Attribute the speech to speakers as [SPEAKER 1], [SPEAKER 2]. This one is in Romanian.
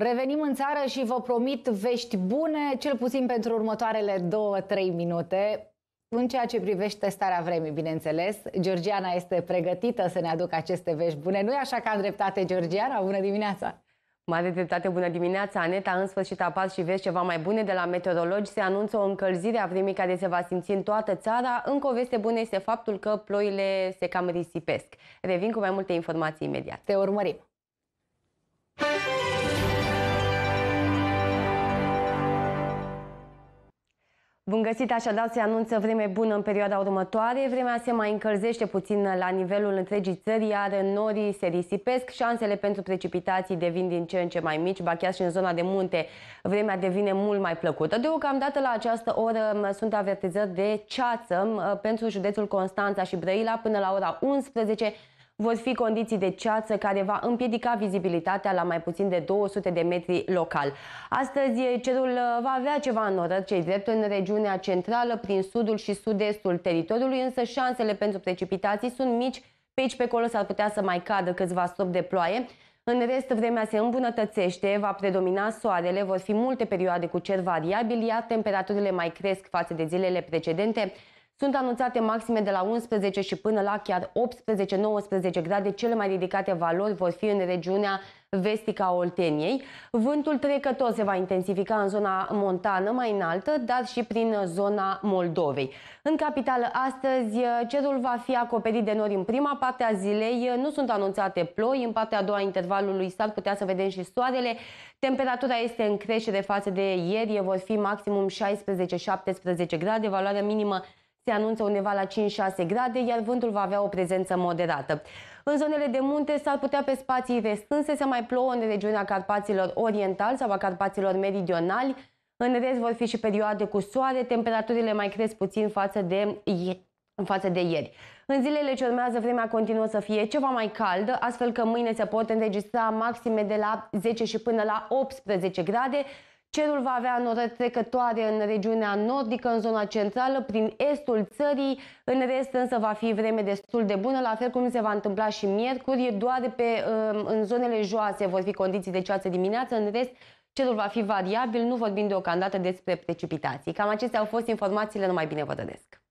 [SPEAKER 1] Revenim în țară și vă promit vești bune, cel puțin pentru următoarele 2-3 minute. În ceea ce privește starea vremii, bineînțeles, Georgiana este pregătită să ne aducă aceste vești bune. Nu-i așa că am dreptate, Georgiana? Bună dimineața! Mare dreptate, bună dimineața! Aneta, în sfârșit apar și vezi ceva mai bune de la meteorologi. Se anunță o încălzire a vremii care se va simți în toată țara. Încă o veste bună este faptul că ploile se cam risipesc. Revin cu mai multe informații imediat. Te urmărim! Bun găsit, așadar se anunță vreme bună în perioada următoare. Vremea se mai încălzește puțin la nivelul întregii țări, iar norii se risipesc. Șansele pentru precipitații devin din ce în ce mai mici, ba chiar și în zona de munte vremea devine mult mai plăcută. Deocamdată la această oră sunt avertizări de ceață pentru județul Constanța și Brăila până la ora 11. Vor fi condiții de ceață care va împiedica vizibilitatea la mai puțin de 200 de metri local. Astăzi cerul uh, va avea ceva înnorat, cei drept în regiunea centrală, prin sudul și sud-estul teritoriului, însă șansele pentru precipitații sunt mici, pe aici pe acolo s-ar putea să mai cadă câțiva stop de ploaie. În rest, vremea se îmbunătățește, va predomina soarele, vor fi multe perioade cu cer variabil, iar temperaturile mai cresc față de zilele precedente. Sunt anunțate maxime de la 11 și până la chiar 18-19 grade. Cele mai ridicate valori vor fi în regiunea vestică a Olteniei. Vântul trecător se va intensifica în zona montană mai înaltă, dar și prin zona Moldovei. În capitală astăzi cerul va fi acoperit de nori în prima parte a zilei. Nu sunt anunțate ploi. În partea a doua intervalului s-ar putea să vedem și soarele. Temperatura este în creștere față de ieri. Vor fi maximum 16-17 grade. Valoarea minimă se anunță undeva la 5-6 grade, iar vântul va avea o prezență moderată. În zonele de munte s-ar putea pe spații restânse să mai plouă în regiunea Carpaților Oriental sau a Carpaților Meridionali. În rest vor fi și perioade cu soare, temperaturile mai cresc puțin față de în față de ieri. În zilele ce urmează, vremea continuă să fie ceva mai caldă, astfel că mâine se pot înregistra maxime de la 10 și până la 18 grade, Cerul va avea note trecătoare în regiunea nordică, în zona centrală, prin estul țării. În rest însă va fi vreme destul de bună, la fel cum se va întâmpla și miercuri, doar pe, um, în zonele joase vor fi condiții de ceață dimineață, în rest cerul va fi variabil, nu vorbim deocamdată despre precipitații. Cam acestea au fost informațiile, numai bine vă dădesc!